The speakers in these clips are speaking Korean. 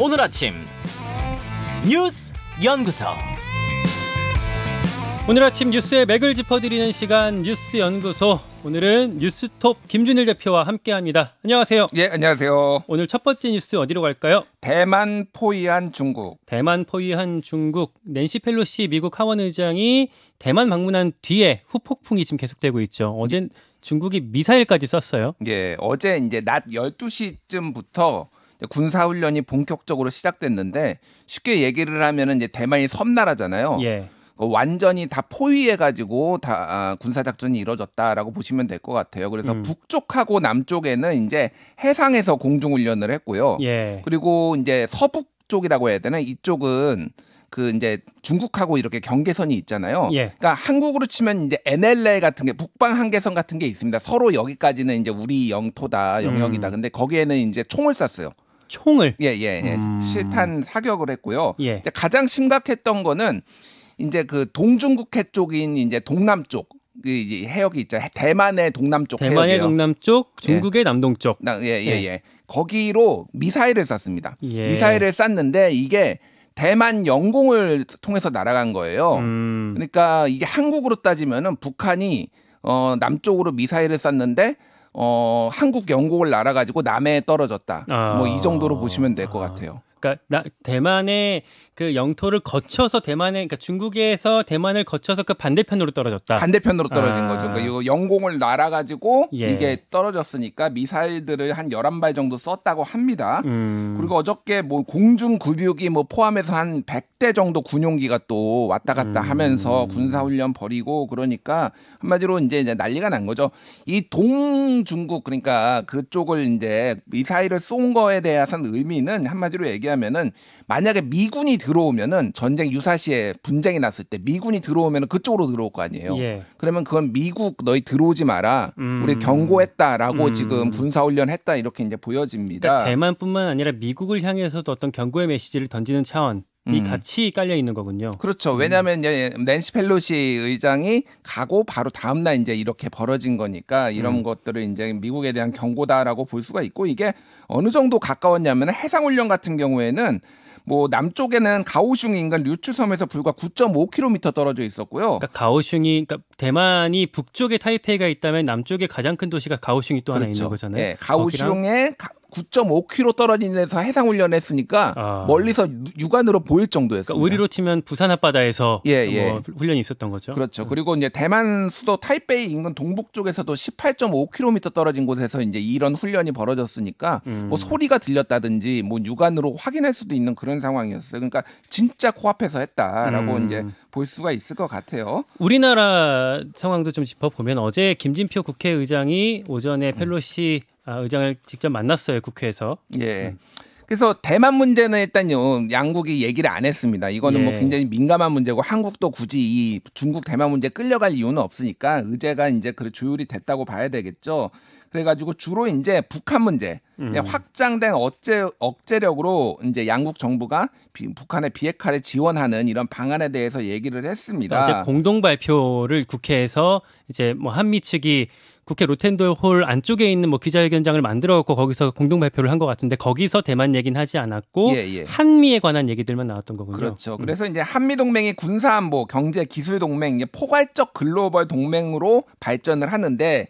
오늘 아침 뉴스 연구소 오늘 아침 뉴스의 맥을 짚어드리는 시간 뉴스 연구소 오늘은 뉴스톱 김준일 대표와 함께합니다. 안녕하세요. 예, 안녕하세요. 오늘 첫 번째 뉴스 어디로 갈까요? 대만 포위한 중국. 대만 포위한 중국. 낸시 펠로시 미국 하원 의장이 대만 방문한 뒤에 후폭풍이 지금 계속되고 있죠. 어젠 중국이 미사일까지 쐈어요. 예, 어제 이제 낮 12시쯤부터 군사 훈련이 본격적으로 시작됐는데 쉽게 얘기를 하면은 이제 대만이 섬나라잖아요. 예. 그 완전히 다 포위해 가지고 다 아, 군사 작전이 이뤄졌다라고 보시면 될 것 같아요. 그래서 음. 북쪽하고 남쪽에는 이제 해상에서 공중 훈련을 했고요. 예. 그리고 이제 서북 쪽이라고 해야 되나 이쪽은 그 이제 중국하고 이렇게 경계선이 있잖아요. 예. 그러니까 한국으로 치면 이제 NLL 같은 게 북방 한계선 같은 게 있습니다. 서로 여기까지는 이제 우리 영토다 영역이다. 음. 근데 거기에는 이제 총을 쐈어요. 총을 예 예 예, 예. 음. 실탄 사격을 했고요. 예. 가장 심각했던 거는 이제 그 동중국해 쪽인 이제 동남쪽 이 해역이 있죠. 대만의 동남쪽 대만의 해역이에요. 동남쪽, 예. 중국의 예. 남동쪽. 예예예. 예, 예. 거기로 미사일을 쐈습니다. 예. 미사일을 쐈는데 이게 대만 영공을 통해서 날아간 거예요. 음. 그러니까 이게 한국으로 따지면은 북한이 어 남쪽으로 미사일을 쐈는데 어, 한국 영국을 날아가지고 남해에 떨어졌다. 뭐 아. 뭐이 정도로 보시면 될 것 같아요. 그러니까 나, 대만의 그 영토를 거쳐서 대만에 그러니까 중국에서 대만을 거쳐서 그 반대편으로 떨어졌다. 반대편으로 떨어진 아. 거죠. 그러니까 이거 영공을 날아 가지고 예. 이게 떨어졌으니까 미사일들을 한 열한 발 정도 썼다고 합니다. 음. 그리고 어저께 뭐 공중 급유기 뭐 포함해서 한 백 대 정도 군용기가 또 왔다 갔다 음. 하면서 군사 훈련 벌이고 그러니까 한마디로 이제, 이제 난리가 난 거죠. 이 동중국 그러니까 그쪽을 이제 미사일을 쏜 거에 대한 의미는 한마디로 얘기 얘기하면은 만약에 미군이 들어오면은 전쟁 유사시에 분쟁이 났을 때 미군이 들어오면은 그쪽으로 들어올 거 아니에요. 예. 그러면 그건 미국 너희 들어오지 마라. 음. 우리 경고했다라고 음. 지금 군사 훈련했다 이렇게 이제 보여집니다. 그러니까 대만뿐만 아니라 미국을 향해서도 어떤 경고의 메시지를 던지는 차원. 음. 같이 깔려 있는 거군요. 그렇죠. 음. 왜냐하면 음. 낸시 펠로시 의장이 가고 바로 다음 날 이제 이렇게 벌어진 거니까 이런 음. 것들을 이제 미국에 대한 경고다라고 볼 수가 있고 이게 어느 정도 가까웠냐면 해상 훈련 같은 경우에는 뭐 남쪽에는 가오슝인가 류추섬에서 불과 9.5km 떨어져 있었고요. 그러니까 가오슝이 그러니까 대만이 북쪽에 타이페이가 있다면 남쪽에 가장 큰 도시가 가오슝이 또 그렇죠. 하나 있는 거잖아요. 네, 가오슝에 가, 9.5km 떨어진 데서 해상 훈련했으니까 아. 멀리서 육안으로 보일 정도였어요. 그러니까 우리로 치면 부산 앞바다에서 예, 뭐 예. 훈련이 있었던 거죠. 그렇죠. 음. 그리고 이제 대만 수도 타이베이 인근 동북 쪽에서도 18.5km 떨어진 곳에서 이제 이런 훈련이 벌어졌으니까 음. 뭐 소리가 들렸다든지 뭐 육안으로 확인할 수도 있는 그런 상황이었어요. 그러니까 진짜 코앞에서 했다라고 음. 이제 볼 수가 있을 것 같아요. 우리나라 상황도 좀 짚어보면 어제 김진표 국회의장이 오전에 펠로시 아, 의장을 직접 만났어요 국회에서. 예. 그래서 대만 문제는 일단 양국이 얘기를 안 했습니다. 이거는 뭐 예. 뭐 굉장히 민감한 문제고 한국도 굳이 이 중국 대만 문제 끌려갈 이유는 없으니까 의제가 이제 그 조율이 됐다고 봐야 되겠죠. 그래가지고 주로 이제 북한 문제 음. 확장된 억제 억제력으로 이제 양국 정부가 비, 북한의 비핵화를 지원하는 이런 방안에 대해서 얘기를 했습니다. 그러니까 공동 발표를 국회에서 이제 뭐 한미 측이 국회 로텐더홀 안쪽에 있는 뭐 기자회견장을 만들어 갖고 거기서 공동 발표를 한 것 같은데 거기서 대만 얘기는 하지 않았고 예, 예. 한미에 관한 얘기들만 나왔던 거군요. 그렇죠. 음. 그래서 이제 한미 동맹이 군사 안보, 경제 기술 동맹, 포괄적 글로벌 동맹으로 발전을 하는데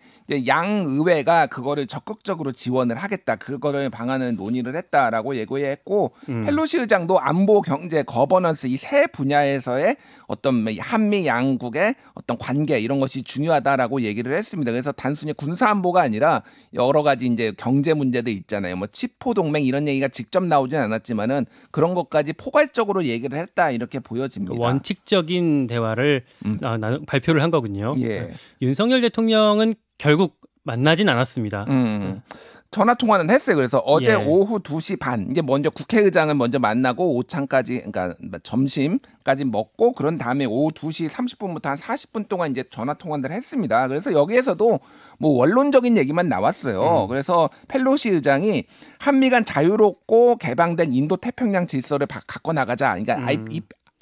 양의회가 그거를 적극적으로 지원을 하겠다. 그거를 방안을 논의를 했다라고 예고했고 음. 펠로시 의장도 안보, 경제, 거버넌스 이 세 분야에서의 어떤 뭐 한미 양국의 어떤 관계 이런 것이 중요하다라고 얘기를 했습니다. 그래서 단순히 군사 안보가 아니라 여러 가지 이제 경제 문제도 있잖아요. 뭐 치포 동맹 이런 얘기가 직접 나오진 않았지만은 그런 것까지 포괄적으로 얘기를 했다 이렇게 보여집니다. 그 원칙적인 대화를 음. 아, 발표를 한 거군요. 예. 윤석열 대통령은 결국 만나진 않았습니다. 음. 전화 통화는 했어요. 그래서 어제 예. 오후 2시 반 이제 먼저 국회의장을 먼저 만나고 오찬까지 그러니까 뭐 점심까지 먹고 그런 다음에 오후 2시 30분부터 한 40분 동안 이제 전화 통화를 했습니다. 그래서 여기에서도 뭐 원론적인 얘기만 나왔어요. 음. 그래서 펠로시 의장이 한미 간 자유롭고 개방된 인도 태평양 질서를 바, 꿔 나가자. 그러니까 음.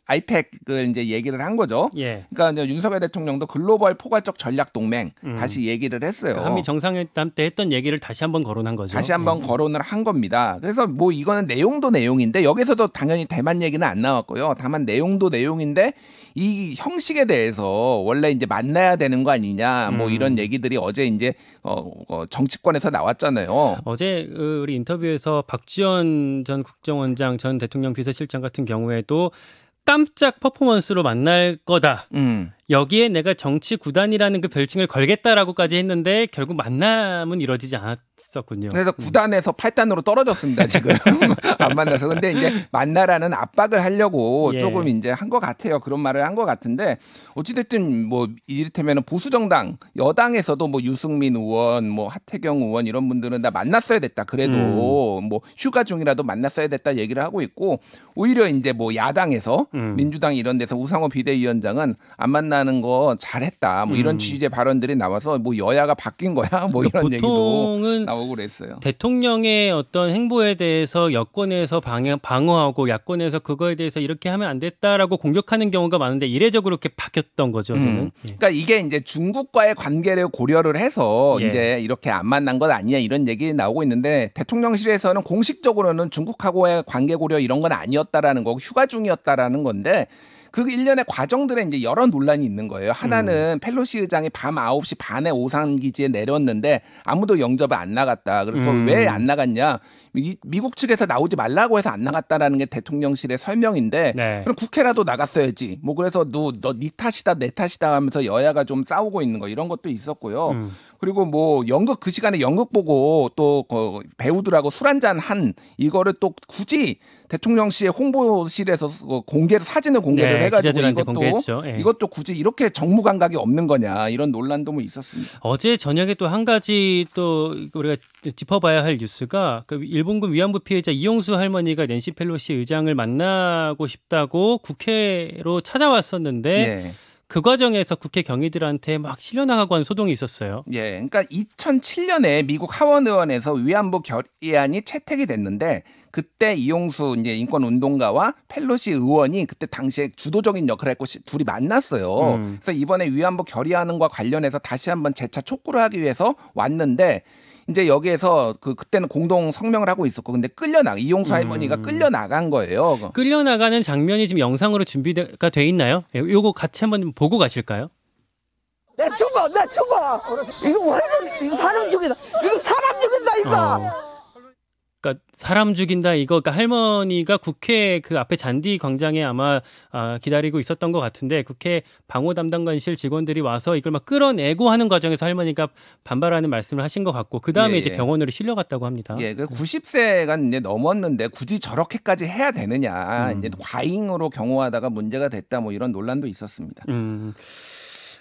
아이팩을 이제 얘기를 한 거죠. 예. 그러니까 이제 윤석열 대통령도 글로벌 포괄적 전략 동맹 음. 다시 얘기를 했어요. 그러니까 한미 정상회담 때 했던 얘기를 다시 한번 거론한 거죠. 다시 한번 예. 거론을 한 겁니다. 그래서 뭐 이거는 내용도 내용인데 여기서도 당연히 대만 얘기는 안 나왔고요. 다만 내용도 내용인데 이 형식에 대해서 원래 이제 만나야 되는 거 아니냐 뭐 음. 이런 얘기들이 어제 이제 어, 어, 정치권에서 나왔잖아요. 어제 그 우리 인터뷰에서 박지원 전 국정원장 전 대통령 비서실장 같은 경우에도 깜짝 퍼포먼스로 만날 거다. 음. 여기에 내가 정치 구단이라는 그 별칭을 걸겠다라고까지 했는데 결국 만남은 이뤄지지 않았었군요. 그래서 음. 구단에서 팔단으로 떨어졌습니다 지금 안 만나서 근데 이제 만나라는 압박을 하려고 예. 조금 이제 한 것 같아요. 그런 말을 한 것 같은데 어찌됐든 뭐 이를테면 보수 정당 여당에서도 뭐 유승민 의원, 뭐 하태경 의원 이런 분들은 다 만났어야 됐다. 그래도 음. 뭐 휴가 중이라도 만났어야 됐다 얘기를 하고 있고 오히려 이제 뭐 야당에서 음. 민주당 이런 데서 우상호 비대위원장은 안 만나 판단하는 거 잘했다. 뭐 이런 음. 취지의 발언들이 나와서 뭐 여야가 바뀐 거야. 뭐 그러니까 이런 얘기도 나오고 그랬어요. 대통령의 어떤 행보에 대해서 여권에서 방해, 방어하고 야권에서 그거에 대해서 이렇게 하면 안 됐다라고 공격하는 경우가 많은데 이례적으로 이렇게 바뀌었던 거죠. 음. 저는. 음. 예. 그러니까 이게 이제 중국과의 관계를 고려를 해서 예. 이제 이렇게 안 만난 것 아니냐 이런 얘기 나오고 있는데 대통령실에서는 공식적으로는 중국하고의 관계 고려 이런 건 아니었다라는 거고 휴가 중이었다라는 건데 그 일련의 과정들에 이제 여러 논란이 있는 거예요. 하나는 음. 펠로시 의장이 밤 아홉 시 반에 오산 기지에 내렸는데 아무도 영접을 안 나갔다. 그래서 음. 왜안 나갔냐? 미, 미국 측에서 나오지 말라고 해서 안 나갔다라는 게 대통령실의 설명인데 네. 그럼 국회라도 나갔어야지. 뭐 그래서 너너네 탓이다 내 탓이다 하면서 여야가 좀 싸우고 있는 거 이런 것도 있었고요. 음. 그리고 뭐 연극 그 시간에 연극 보고 또그 배우들하고 술 한잔 한 이거를 또 굳이 대통령실의 홍보실에서 그 공개를 사진을 공개를 네, 해가지고 이것도 네. 이것도 굳이 이렇게 정무 감각이 없는 거냐 이런 논란도 뭐 있었습니다. 어제 저녁에 또 한 가지 또 우리가 짚어봐야 할 뉴스가 그 일본 일본군 위안부 피해자 이용수 할머니가 낸시 펠로시 의장을 만나고 싶다고 국회로 찾아왔었는데 예. 그 과정에서 국회 경위들한테 막 실려나가고 한 소동이 있었어요. 예, 그러니까 2007년에 미국 하원 의원에서 위안부 결의안이 채택이 됐는데 그때 이용수 이제 인권 운동가와 펠로시 의원이 그때 당시에 주도적인 역할을 했고 둘이 만났어요. 음. 그래서 이번에 위안부 결의안과 관련해서 다시 한번 재차 촉구를 하기 위해서 왔는데 이제 여기에서 그 그때는 공동 성명을 하고 있었고 근데 끌려나 가 이용수 할머니가 음. 끌려나간 거예요. 끌려나가는 장면이 지금 영상으로 준비가 돼 있나요? 예, 요거 같이 한번 보고 가실까요? 내 죽어, 내 죽어. 이거 왜 뭐 이거 사람 죽인다. 이거 사람 죽인다 이거. 어. 그러니까 사람 죽인다 이거 그러니까 할머니가 국회 그 앞에 잔디 광장에 아마 아, 기다리고 있었던 것 같은데 국회 방호 담당관실 직원들이 와서 이걸 막 끌어내고 하는 과정에서 할머니가 반발하는 말씀을 하신 것 같고 그 다음에 예, 이제 예. 병원으로 실려갔다고 합니다. 예, 그 90세가 음. 이제 넘었는데 굳이 저렇게까지 해야 되느냐 음. 이제 과잉으로 경호하다가 문제가 됐다 뭐 이런 논란도 있었습니다. 음.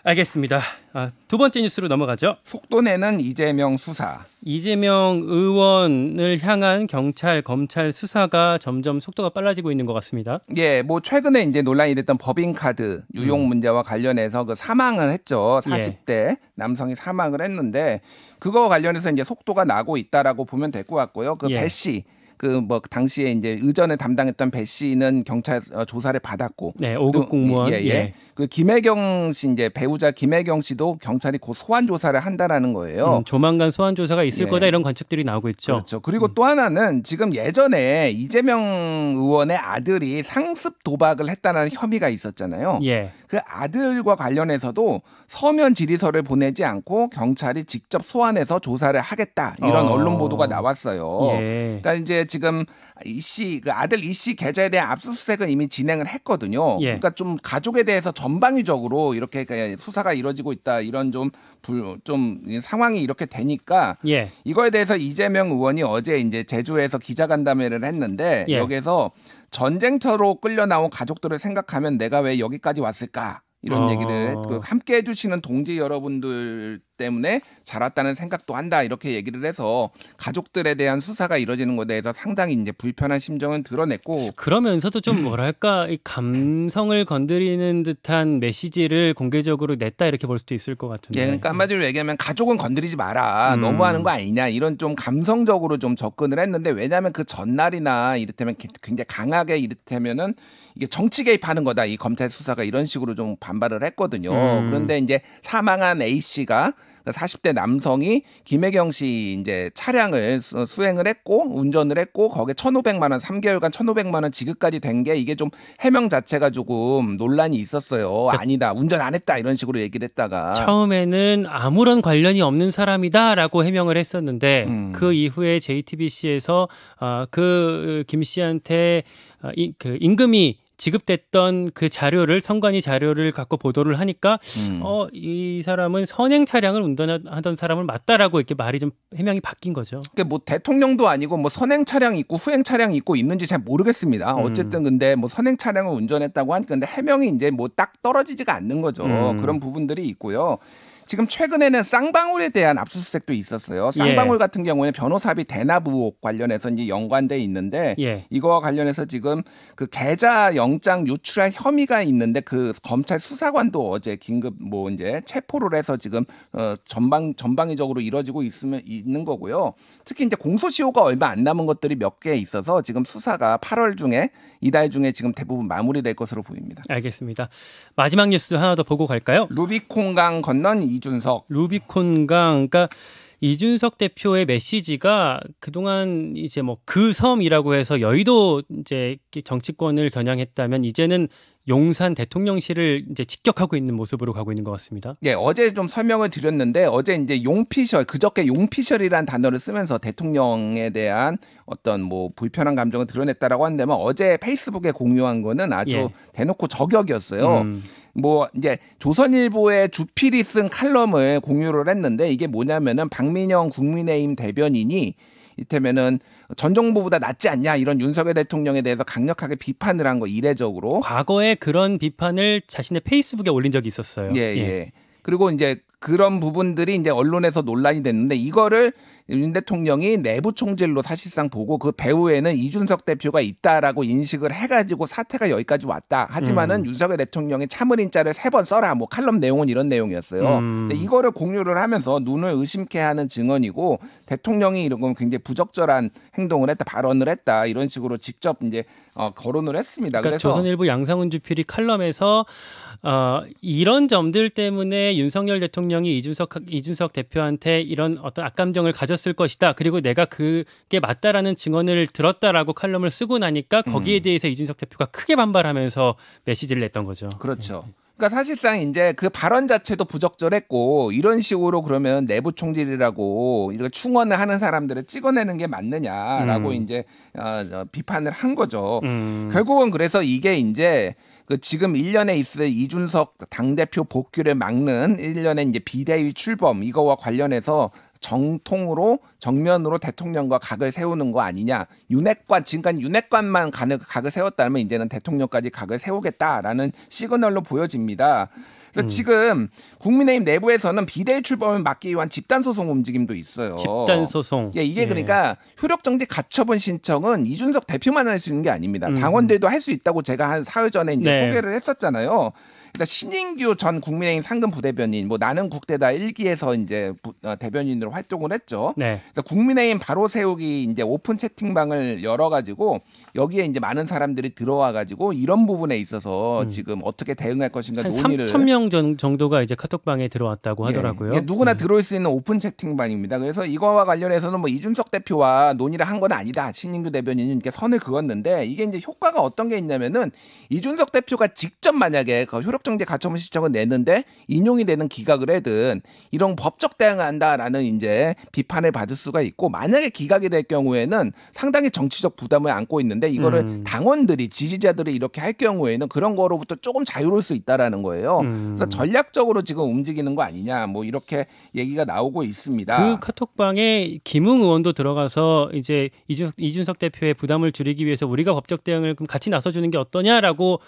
알겠습니다. 아, 두 번째 뉴스로 넘어가죠. 속도 내는 이재명 수사. 이재명 의원을 향한 경찰 검찰 수사가 점점 속도가 빨라지고 있는 것 같습니다. 예, 뭐 최근에 이제 논란이 됐던 법인카드 유용 음. 문제와 관련해서 그 사망을 했죠. 40대 예. 남성이 사망을 했는데 그거와 관련해서 이제 속도가 나고 있다라고 보면 될 것 같고요. 그 예. 배씨 그뭐 당시에 이제 의전에 담당했던 배 씨는 경찰 어, 조사를 받았고 네, 5급 그, 공무원 예, 예. 예. 그 김혜경 씨 이제 배우자 김혜경 씨도 경찰이 곧 소환 조사를 한다라는 거예요. 음, 조만간 소환 조사가 있을 예. 거다 이런 관측들이 나오고 있죠. 그렇죠. 그리고 음. 또 하나는 지금 예전에 이재명 의원의 아들이 상습 도박을 했다는 혐의가 있었잖아요. 예. 그 아들과 관련해서도 서면 질의서를 보내지 않고 경찰이 직접 소환해서 조사를 하겠다 이런 어. 언론 보도가 나왔어요. 예. 그러니까 이제 지금 이씨 그 아들 이 씨 계좌에 대한 압수수색은 이미 진행을 했거든요. 예. 그러니까 좀 가족에 대해서 전방위적으로 이렇게 그 수사가 이루어지고 있다 이런 좀 불좀 좀 상황이 이렇게 되니까 예. 이거에 대해서 이재명 의원이 어제 이제 제주에서 기자간담회를 했는데 예. 여기서 전쟁터로 끌려 나온 가족들을 생각하면 내가 왜 여기까지 왔을까 이런 어... 얘기를 그 함께 해주시는 동지 여러분들 때문에 자랐다는 생각도 한다 이렇게 얘기를 해서 가족들에 대한 수사가 이뤄지는 것에 대해서 상당히 이제 불편한 심정은 드러냈고 아, 그러면서도 좀 음. 뭐랄까 이 감성을 건드리는 듯한 메시지를 공개적으로 냈다 이렇게 볼 수도 있을 것 같은데 예, 그러니까 한마디로 얘기하면 가족은 건드리지 마라 음. 너무하는 거 아니냐 이런 좀 감성적으로 좀 접근을 했는데 왜냐하면 그 전날이나 이를테면 굉장히 강하게 이를테면은 이게 정치 개입하는 거다 이 검찰 수사가 이런 식으로 좀 반발을 했거든요 음. 그런데 이제 사망한 A 씨가 40대 남성이 김혜경 씨 이제 차량을 수행을 했고 운전을 했고 거기에 1,500만 원 3개월간 1,500만 원 지급까지 된 게 이게 좀 해명 자체가 조금 논란이 있었어요. 그러니까 아니다. 운전 안 했다. 이런 식으로 얘기를 했다가 처음에는 아무런 관련이 없는 사람이다라고 해명을 했었는데 음. 그 이후에 JTBC에서 어, 그김 어, 씨한테 어, 이, 그 임금이 지급됐던 그 자료를 선관위 자료를 갖고 보도를 하니까 음. 어이 사람은 선행 차량을 운전하던 사람을 맞다라고 이렇게 말이 좀 해명이 바뀐 거죠. 그러니까 뭐 대통령도 아니고 뭐 선행 차량 있고 후행 차량 있고 있는지 잘 모르겠습니다. 음. 어쨌든 근데 뭐 선행 차량을 운전했다고 하니까 근데 해명이 이제 뭐 딱 떨어지지가 않는 거죠. 음. 그런 부분들이 있고요. 지금 최근에는 쌍방울에 대한 압수수색도 있었어요. 쌍방울 예. 같은 경우에는 변호사비 대납 의혹 관련해서 이제 연관돼 있는데 예. 이거와 관련해서 지금 그 계좌 영장 유출할 혐의가 있는데 그 검찰 수사관도 어제 긴급 뭐 이제 체포를 해서 지금 어 전방 전방위적으로 이뤄지고 있으면 있는 거고요. 특히 이제 공소시효가 얼마 안 남은 것들이 몇 개 있어서 지금 수사가 8월 중에 이달 중에 지금 대부분 마무리될 것으로 보입니다. 알겠습니다. 마지막 뉴스 하나 더 보고 갈까요? 루비콘강 건넌 이준석. 루비콘강 그러니까 이준석 대표의 메시지가 그동안 이제 뭐 그 섬이라고 해서 여의도 이제 정치권을 겨냥했다면 이제는 용산 대통령실을 이제 직격하고 있는 모습으로 가고 있는 것 같습니다. 예, 어제 좀 설명을 드렸는데 어제 이제 용피셜 그저께 용피셜이란 단어를 쓰면서 대통령에 대한 어떤 뭐 불편한 감정을 드러냈다라고 하데만 어제 페이스북에 공유한 거는 아주 예. 대놓고 저격이었어요. 음. 뭐 이제 조선일보의 주필이 쓴 칼럼을 공유를 했는데 이게 뭐냐면은 박민영 국민의힘 대변인이 이때면은 전 정부보다 낫지 않냐 이런 윤석열 대통령에 대해서 강력하게 비판을 한 거 이례적으로 과거에 그런 비판을 자신의 페이스북에 올린 적이 있었어요. 예. 예. 예. 그리고 이제 그런 부분들이 이제 언론에서 논란이 됐는데 이거를 윤 대통령이 내부 총질로 사실상 보고 그 배후에는 이준석 대표가 있다라고 인식을 해가지고 사태가 여기까지 왔다. 하지만은 음. 윤석열 대통령이 참을인자를 세 번 써라. 뭐 칼럼 내용은 이런 내용이었어요. 음. 근데 이거를 공유를 하면서 눈을 의심케 하는 증언이고 대통령이 이런 건 굉장히 부적절한 행동을 했다, 발언을 했다 이런 식으로 직접 이제 어, 거론을 했습니다. 그러니까 그래서 조선일보 양상훈 주필이 칼럼에서 어, 이런 점들 때문에 윤석열 대통령이 이준석 이준석 대표한테 이런 어떤 악감정을 가졌을 것이다. 그리고 내가 그게 맞다라는 증언을 들었다라고 칼럼을 쓰고 나니까 거기에 음. 대해서 이준석 대표가 크게 반발하면서 메시지를 냈던 거죠. 그렇죠. 네. 그러니까 사실상 이제 그 발언 자체도 부적절했고 이런 식으로 그러면 내부 총질이라고 이렇게 충원을 하는 사람들을 찍어내는 게 맞느냐라고 음. 이제 어, 비판을 한 거죠. 음. 결국은 그래서 이게 이제 그 지금 1년에 있을 이준석 당대표 복귀를 막는 1년에 이제 비대위 출범 이거와 관련해서 정통으로 정면으로 대통령과 각을 세우는 거 아니냐 윤핵관 지금까지 윤핵관만 각을 세웠다면 이제는 대통령까지 각을 세우겠다라는 시그널로 보여집니다. 그래서 그러니까 음. 지금 국민의힘 내부에서는 비대 출범을 막기 위한 집단 소송 움직임도 있어요. 집단 소송. 예, 이게 예. 그러니까 효력 정지 가처분 신청은 이준석 대표만 할 수 있는 게 아닙니다. 음. 당원들도 할 수 있다고 제가 한 사흘 전에 이제 네. 소개를 했었잖아요. 그러 신인규 전 국민의힘 상금 부대변인 뭐 나는 국대다 일기에서 이제 부, 어, 대변인으로 활동을 했죠. 네. 그래서 국민의힘 바로 세우기 이제 오픈 채팅방을 열어 가지고 여기에 이제 많은 사람들이 들어와 가지고 이런 부분에 있어서 음. 지금 어떻게 대응할 것인가 논의를 3천 명 정도가 이제 카톡방에 들어왔다고 예. 하더라고요. 예. 누구나 음. 들어올 수 있는 오픈 채팅방입니다. 그래서 이거와 관련해서는 뭐 이준석 대표와 논의를 한 건 아니다. 신인규 대변인이 이렇게 선을 그었는데 이게 이제 효과가 어떤 게 있냐면은 이준석 대표가 직접 만약에 그 효력 법정제 가처분 신청을 내는데 인용이 되는 기각을 해든 이런 법적 대응한다라는 을 이제 비판을 받을 수가 있고 만약에 기각이 될 경우에는 상당히 정치적 부담을 안고 있는데 이거를 음. 당원들이 지지자들이 이렇게 할 경우에는 그런 거로부터 조금 자유로울 수 있다라는 거예요. 음. 그래서 전략적으로 지금 움직이는 거 아니냐 뭐 이렇게 얘기가 나오고 있습니다. 그 카톡방에 김웅 의원도 들어가서 이제 이준석, 대표의 부담을 줄이기 위해서 우리가 법적 대응을 같이 나서주는 게 어떠냐라고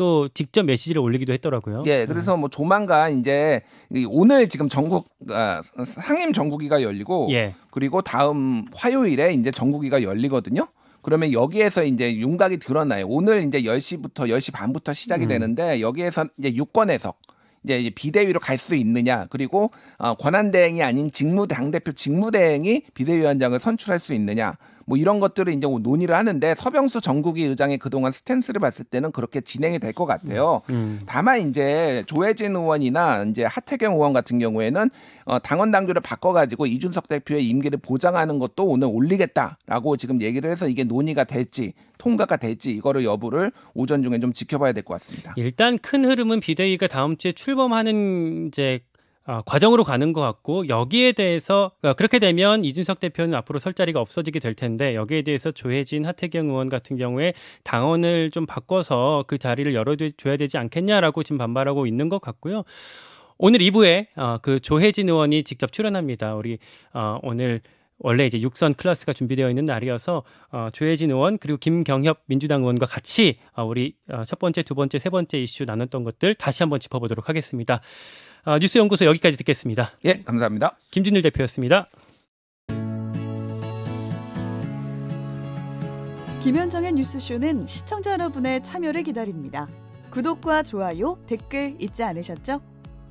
또 직접 메시지를 올리기도 했더라고요. 예, 그래서 뭐 조만간 이제 오늘 지금 전국 아, 상임 전국위가 열리고 예. 그리고 다음 화요일에 이제 전국위가 열리거든요. 그러면 여기에서 이제 윤곽이 드러나요. 오늘 이제 10시부터 10시 반부터 시작이 음. 되는데 여기에서 이제 유권 해석 이제 비대위로 갈 수 있느냐 그리고 어, 권한 대행이 아닌 직무 당 대표 직무 대행이 비대위원장을 선출할 수 있느냐 뭐 이런 것들을 이제 논의를 하는데 서병수 정국이 의장의 그동안 스탠스를 봤을 때는 그렇게 진행이 될 것 같아요. 음. 음. 다만 이제 조혜진 의원이나 이제 하태경 의원 같은 경우에는 어, 당원 당규를 바꿔가지고 이준석 대표의 임기를 보장하는 것도 오늘 올리겠다라고 지금 얘기를 해서 이게 논의가 될지 통과가 될지 이거를 여부를 오전 중에 좀 지켜봐야 될 것 같습니다. 일단 큰 흐름은 비대위가 다음 주에 출범하는 이제 아, 과정으로 가는 것 같고 여기에 대해서 그러니까 그렇게 되면 이준석 대표는 앞으로 설 자리가 없어지게 될 텐데 여기에 대해서 조혜진 하태경 의원 같은 경우에 당원을 좀 바꿔서 그 자리를 열어줘야 되지 않겠냐라고 지금 반발하고 있는 것 같고요. 오늘 2부에 어, 그 조혜진 의원이 직접 출연합니다. 우리 어, 오늘 원래 이제 육선 클래스가 준비되어 있는 날이어서 어, 조혜진 의원 그리고 김경협 민주당 의원과 같이 어, 우리 어, 첫 번째, 두 번째, 세 번째 이슈 나눴던 것들 다시 한번 짚어보도록 하겠습니다. 어, 뉴스연구소 여기까지 듣겠습니다. 예, 감사합니다. 김준일 대표였습니다. 김현정의 뉴스쇼는 시청자 여러분의 참여를 기다립니다. 구독과 좋아요, 댓글 잊지 않으셨죠?